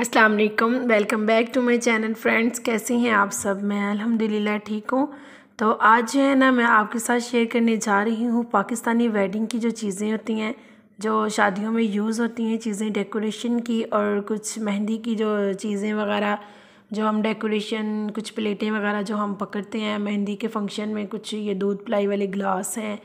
अस्सलाम वालेकुम welcome back to my channel friends कैसे हैं आप सब मैं अल्हम्दुलिल्लाह ठीक हूँ तो आज जो है ना मैं आपके साथ शेयर करने जा रही हूँ पाकिस्तानी वेडिंग की जो चीज़ें होती हैं जो शादियों में यूज़ होती हैं चीज़ें डेकोरेशन की और कुछ मेहंदी की जो चीज़ें वगैरह जो हम डेकोरेशन कुछ प्लेटें वगैरह जो हम पकड़ते हैं मेहंदी के फंक्शन में कुछ ये दूध प्लाई वाले ग्लास हैं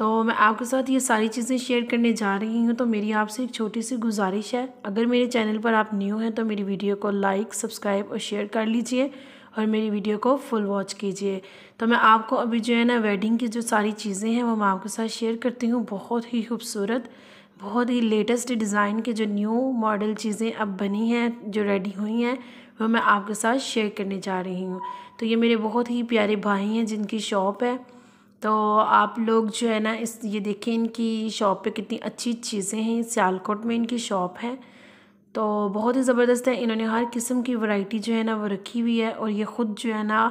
तो मैं आपके साथ ये सारी चीज़ें शेयर करने जा रही हूँ तो मेरी आपसे एक छोटी सी गुजारिश है अगर मेरे चैनल पर आप न्यू हैं तो मेरी वीडियो को लाइक सब्सक्राइब और शेयर कर लीजिए और मेरी वीडियो को फुल वॉच कीजिए तो मैं आपको अभी जो है ना वेडिंग की जो सारी चीज़ें हैं वो मैं आपके साथ शेयर करती हूँ बहुत ही खूबसूरत बहुत ही लेटेस्ट डिज़ाइन के जो न्यू मॉडल चीज़ें अब बनी हैं जो रेडी हुई हैं वो मैं आपके साथ शेयर करने जा रही हूँ तो ये मेरे बहुत ही प्यारे भाई हैं जिनकी शॉप है तो आप लोग जो है ना इस ये देखें इनकी शॉप पे कितनी अच्छी चीज़ें हैं सियालकोट में इनकी शॉप है तो बहुत ही ज़बरदस्त है इन्होंने हर किस्म की वैरायटी जो है ना वो रखी हुई है और ये ख़ुद जो है ना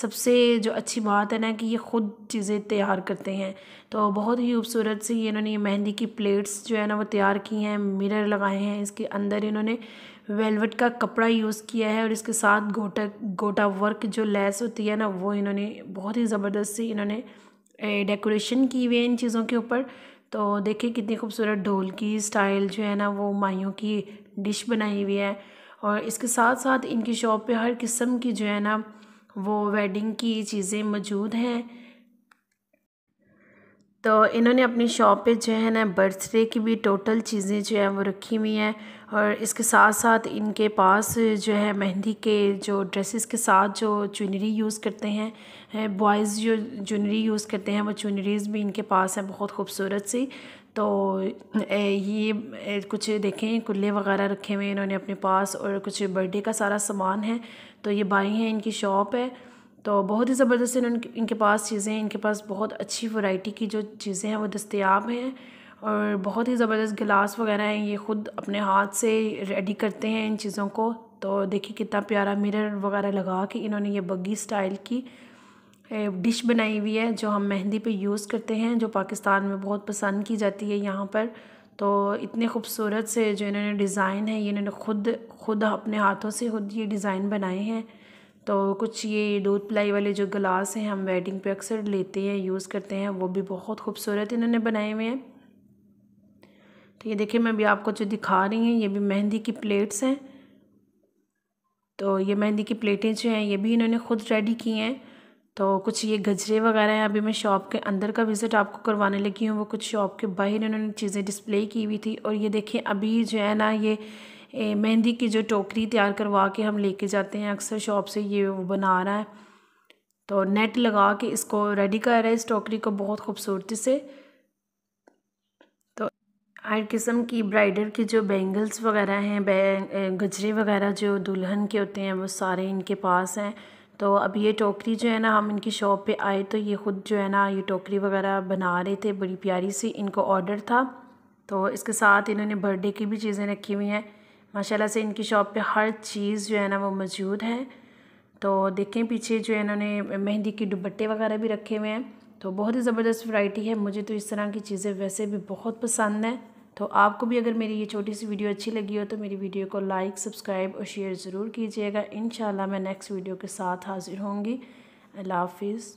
सबसे जो अच्छी बात है ना कि ये ख़ुद चीज़ें तैयार करते हैं तो बहुत ही खूबसूरत से इन्होंने ये मेहंदी की प्लेट्स जो है ना वो तैयार की हैं मिरर लगाए हैं इसके अंदर इन्होंने वेलवेट का कपड़ा यूज़ किया है और इसके साथ गोटा गोटा वर्क जो लेस होती है ना वो इन्होंने बहुत ही ज़बरदस्त से इन्होंने डेकोरेशन की हुई है इन चीज़ों के ऊपर तो देखिए कितनी खूबसूरत ढोल की स्टाइल जो है ना वो माहियों की डिश बनाई हुई है और इसके साथ साथ इनकी शॉप पे हर किस्म की जो है ना वो वेडिंग की चीज़ें मौजूद हैं तो इन्होंने अपनी शॉप पे जो है ना बर्थडे की भी टोटल चीज़ें जो है वो रखी हुई हैं और इसके साथ साथ इनके पास जो है मेहंदी के जो ड्रेसेस के साथ जो चुनरी यूज़ करते हैं बॉयज़ जो चुनरी यूज़ करते हैं वो चुनरीज़ भी इनके पास हैं बहुत खूबसूरत सी तो ये कुछ देखें कुल्ले वगैरह रखे हुए हैं इन्होंने अपने पास और कुछ बर्थडे का सारा सामान है तो ये बाई हैं इनकी शॉप है तो बहुत ही ज़बरदस्त इन्होंने इनके पास चीज़ें इनके पास बहुत अच्छी वैरायटी की जो चीज़ें हैं वो दस्तियाब हैं और बहुत ही ज़बरदस्त गिलास वगैरह हैं ये ख़ुद अपने हाथ से रेडी करते हैं इन चीज़ों को तो देखिए कितना प्यारा मिरर वगैरह लगा के इन्होंने ये बग्गी स्टाइल की डिश बनाई हुई है जो हम मेहंदी पे यूज़ करते हैं जो पाकिस्तान में बहुत पसंद की जाती है यहाँ पर तो इतने खूबसूरत से जो इन्होंने डिज़ाइन है इन्होंने खुद खुद अपने हाथों से खुद ये डिज़ाइन बनाए हैं तो कुछ ये दूध प्लाई वाले जो ग्लास हैं हम वेडिंग पे अक्सर लेते हैं यूज़ करते हैं वो भी बहुत खूबसूरत इन्होंने बनाए हुए हैं तो ये देखिए मैं भी आपको जो दिखा रही हूँ ये भी मेहंदी की प्लेट्स हैं तो ये मेहंदी की प्लेटें जो हैं ये भी इन्होंने खुद रेडी की हैं तो कुछ ये गजरे वगैरह हैं अभी मैं शॉप के अंदर का विज़िट आपको करवाने लगी हूँ वो कुछ शॉप के बाहर इन्होंने चीज़ें डिस्प्ले की हुई थी और ये देखिए अभी जो है ना ये मेहंदी की जो टोकरी तैयार करवा के हम लेके जाते हैं अक्सर शॉप से ये वो बना रहा है तो नेट लगा के इसको रेडी कर रहा है इस टोकरी को बहुत खूबसूरती से तो हर किस्म की ब्राइडल के जो बैंगल्स वगैरह हैं गजरे वगैरह जो दुल्हन के होते हैं वो सारे इनके पास हैं तो अब ये टोकरी जो है ना हम इनकी शॉप पे आए तो ये ख़ुद जो है ना ये टोकरी वगैरह बना रहे थे बड़ी प्यारी सी इनको ऑर्डर था तो इसके साथ इन्होंने बर्थडे की भी चीज़ें रखी हुई हैं माशाल्लाह से इनकी शॉप पे हर चीज़ जो है ना वो मौजूद है तो देखें पीछे जो है इन्होंने मेहंदी के दुबट्टे वगैरह भी रखे हुए हैं तो बहुत ही ज़बरदस्त वैरायटी है मुझे तो इस तरह की चीज़ें वैसे भी बहुत पसंद हैं तो आपको भी अगर मेरी ये छोटी सी वीडियो अच्छी लगी हो तो मेरी वीडियो को लाइक सब्सक्राइब और शेयर ज़रूर कीजिएगा इन मैं नेक्स्ट वीडियो के साथ हाज़िर होंगी अल्लाह हाफिज़